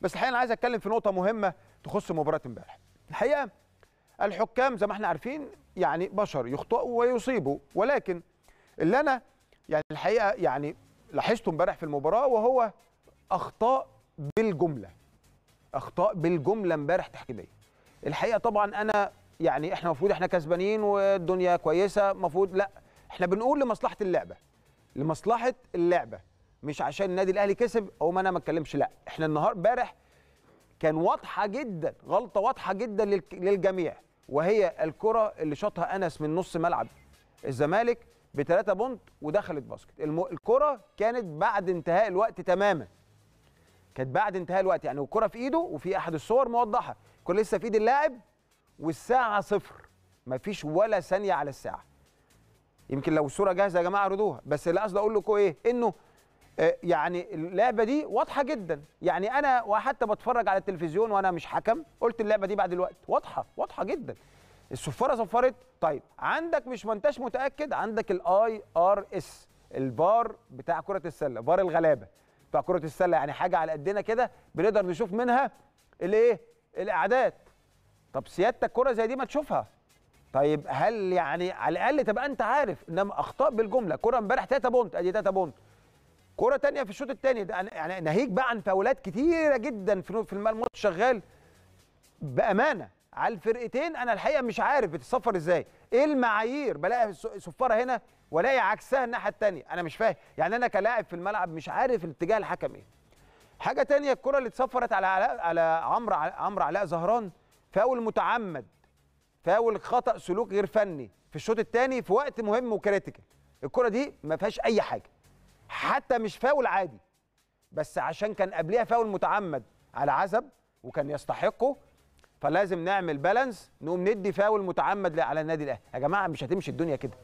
بس الحقيقه انا عايز اتكلم في نقطه مهمه تخص مباراه امبارح الحقيقه الحكام زي ما احنا عارفين يعني بشر يخطئوا ويصيبوا ولكن اللي انا يعني الحقيقه يعني لاحظته امبارح في المباراه وهو اخطاء بالجمله اخطاء بالجمله امبارح تحكيميه الحقيقه طبعا انا يعني احنا المفروض احنا كسبانين والدنيا كويسه المفروض لا احنا بنقول لمصلحه اللعبه لمصلحه اللعبه مش عشان النادي الاهلي كسب او ما انا ما اتكلمش لا احنا النهار امبارح كان واضحه جدا غلطه واضحه جدا للجميع وهي الكره اللي شاطها انس من نص ملعب الزمالك بثلاثة بونت ودخلت باسكت الكره كانت بعد انتهاء الوقت تماما كانت بعد انتهاء الوقت يعني والكره في ايده وفي احد الصور موضحه كل لسه في ايد اللاعب والساعه صفر مفيش ولا ثانيه على الساعه يمكن لو الصوره جاهزه يا جماعه ردوها بس اللي قصدي اقول لكم ايه انه آه، يعني اللعبه دي واضحه جدا يعني انا وحتى بتفرج على التلفزيون وانا مش حكم قلت اللعبه دي بعد الوقت واضحه واضحه جدا الصفاره صفرت طيب عندك مش ما انتش متاكد عندك الاي ار اس البار بتاع كره السله بار الغلابه بتاع كره السله يعني حاجه على قدنا كده بنقدر نشوف منها الايه الاعداد طب سيادتك كره زي دي ما تشوفها طيب هل يعني على الاقل تبقى انت عارف انما اخطاء بالجمله كره امبارح تاتا بونت ادي تاتا بونت كرة تانية في الشوط الثاني يعني ناهيك بقى عن فاولات كتيرة جدا في الماتش شغال بأمانة على الفرقتين أنا الحقيقة مش عارف بتتصفر إزاي إيه المعايير بلاقي صفارة هنا ولاقي عكسها الناحية التانية أنا مش فاهم يعني أنا كلاعب في الملعب مش عارف الاتجاه الحكم إيه حاجة تانية الكرة اللي اتصفرت على علاء على عمرو عمرو علاء زهران فاول متعمد فاول خطأ سلوك غير فني في الشوط الثاني في وقت مهم وكريتيكال الكرة دي ما فيهاش أي حاجة حتى مش فاول عادي بس عشان كان قبليها فاول متعمد على عزب وكان يستحقه فلازم نعمل بالانس نقوم ندي فاول متعمد على النادي الاهلي يا جماعه مش هتمشي الدنيا كده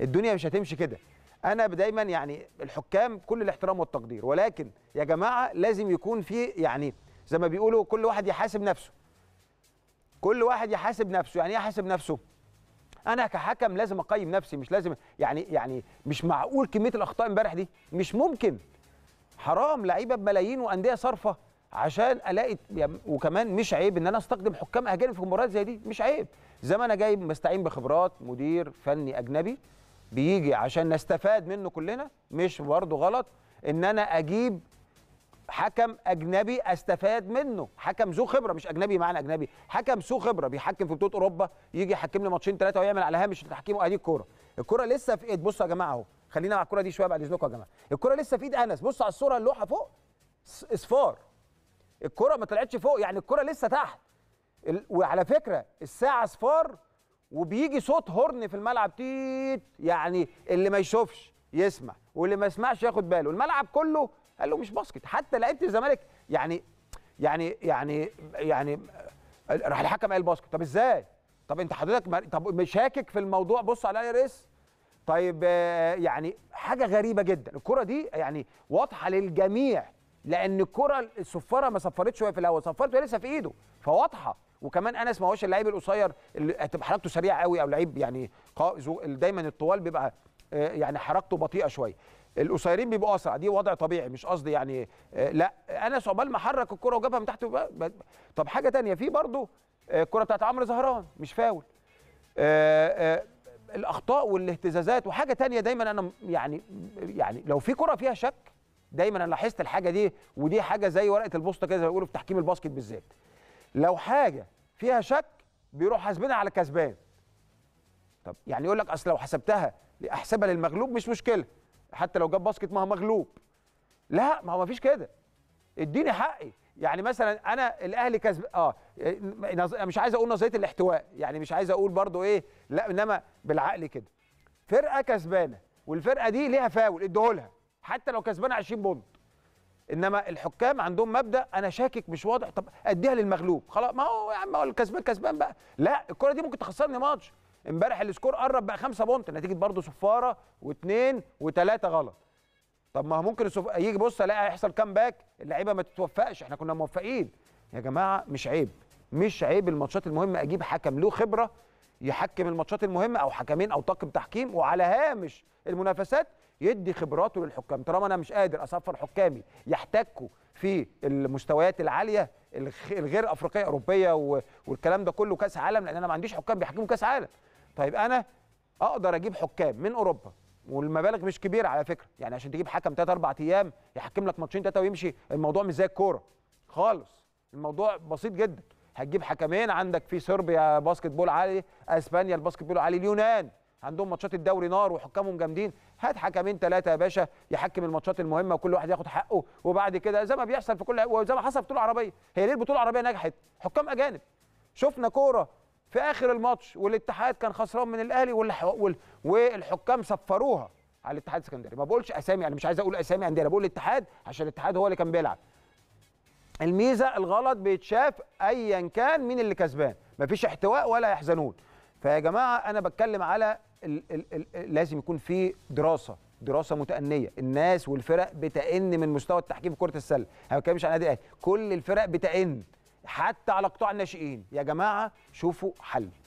الدنيا مش هتمشي كده انا دايما يعني الحكام كل الاحترام والتقدير ولكن يا جماعه لازم يكون في يعني زي ما بيقولوا كل واحد يحاسب نفسه كل واحد يحاسب نفسه يعني ايه يحاسب نفسه انا كحكم لازم اقيم نفسي مش لازم يعني يعني مش معقول كميه الاخطاء امبارح دي مش ممكن حرام لعيبه بملايين وانديه صارفه عشان الاقي وكمان مش عيب ان انا استخدم حكام اجانب في مباريات زي دي مش عيب زي ما انا جايب مستعين بخبرات مدير فني اجنبي بيجي عشان نستفاد منه كلنا مش برضه غلط ان انا اجيب حكم اجنبي استفاد منه حكم ذو خبره مش اجنبي معنى اجنبي حكم ذو خبره بيحكم في بطوله اوروبا يجي يحكم لي ماتشين ثلاثه ويعمل على هامش التحكيم ادي الكوره الكوره لسه في ايد بصوا يا جماعه اهو خلينا مع الكوره دي شويه بعد اذنكم يا جماعه الكوره لسه في ايد انس بص على الصوره اللوحه فوق اصفار الكوره ما طلعتش فوق يعني الكوره لسه تحت وعلى فكره الساعه اصفار وبيجي صوت هورن في الملعب تيت يعني اللي ما يشوفش يسمع واللي ما يسمعش ياخد باله الملعب كله قال له مش باسكت حتى لعيبه الزمالك يعني يعني يعني يعني راح الحكم قال باسكت طب ازاي طب انت حضرتك طب شاكك في الموضوع بص على ريس طيب آه، يعني حاجه غريبه جدا الكره دي يعني واضحه للجميع لان الكره الصفاره ما صفرتش وهي في الاول صفرت لسه في ايده فواضحه وكمان انس ما هوش اللعيب القصير اللي هتبقى حركته سريعه قوي او لعيب يعني دايما الطوال بيبقى آه، يعني حركته بطيئه شويه القصيرين بيبقوا اسرع دي وضع طبيعي مش قصدي يعني آه، لا انس عقبال ما حرك الكره وجابها من تحت طب حاجه تانية في برضه آه، الكره بتاعت عمرو زهران مش فاول آه، الاخطاء والاهتزازات وحاجه تانية دايما انا يعني يعني لو في كره فيها شك دايما انا لاحظت الحاجه دي ودي حاجه زي ورقه البوسطه كده زي ما بيقولوا في تحكيم الباسكت بالذات لو حاجه فيها شك بيروح حاسبينها على كسبان طب يعني يقول لك اصل لو حسبتها احسبها للمغلوب مش مشكله حتى لو جاب باسكت ما هو مغلوب لا ما هو ما فيش كده اديني حقي يعني مثلا انا الاهلي كسب اه مش عايز اقول نظريه الاحتواء يعني مش عايز اقول برضو ايه لا انما بالعقل كده فرقه كسبانه والفرقه دي ليها فاول اديهولها حتى لو كسبانه 20 بونت انما الحكام عندهم مبدا انا شاكك مش واضح طب اديها للمغلوب خلاص ما هو يا عم هو الكسبان كسبان بقى لا الكره دي ممكن تخسرني ماتش امبارح السكور قرب بقى 5 بونت نتيجه برضه صفاره واثنين وثلاثه غلط طب ما ممكن الصف... يجي بص الاقي هيحصل باك اللعيبه ما تتوفقش احنا كنا موفقين يا جماعه مش عيب مش عيب الماتشات المهمه اجيب حكم له خبره يحكم الماتشات المهمه او حكمين او طاقم تحكيم وعلى هامش المنافسات يدي خبراته للحكام طالما انا مش قادر اصفر حكامي يحتكوا في المستويات العاليه الغير افريقيه اوروبيه والكلام ده كله كاس عالم لان انا ما عنديش حكام بيحكموا كاس عالم طيب انا اقدر اجيب حكام من اوروبا والمبالغ مش كبيره على فكره يعني عشان تجيب حكم 3 4 ايام يحكم لك ماتشين ثلاثه ويمشي الموضوع مش زي الكوره خالص الموضوع بسيط جدا هتجيب حكمين عندك في صربيا باسكت بول عالي اسبانيا الباسكت بول عالي اليونان عندهم ماتشات الدوري نار وحكامهم جامدين هات حكمين ثلاثه يا باشا يحكم الماتشات المهمه وكل واحد ياخد حقه وبعد كده زي ما بيحصل في كل وزي ما حصل في البطوله العربيه هي ليه البطوله العربيه نجحت حكام اجانب شفنا كوره في اخر الماتش والاتحاد كان خسران من الاهلي والحكام صفروها على الاتحاد السكندري ما بقولش اسامي انا مش عايز اقول اسامي انديه انا بقول الاتحاد عشان الاتحاد هو اللي كان بيلعب الميزه الغلط بيتشاف ايا كان مين اللي كسبان مفيش احتواء ولا يحزنون فيا جماعه انا بتكلم على الـ الـ الـ لازم يكون في دراسه دراسه متأنيه الناس والفرق بتأن من مستوى التحكيم في كره السله انا ما بتكلمش عن النادي الاهلي كل الفرق بتأن حتى على قطاع الناشئين يا جماعه شوفوا حل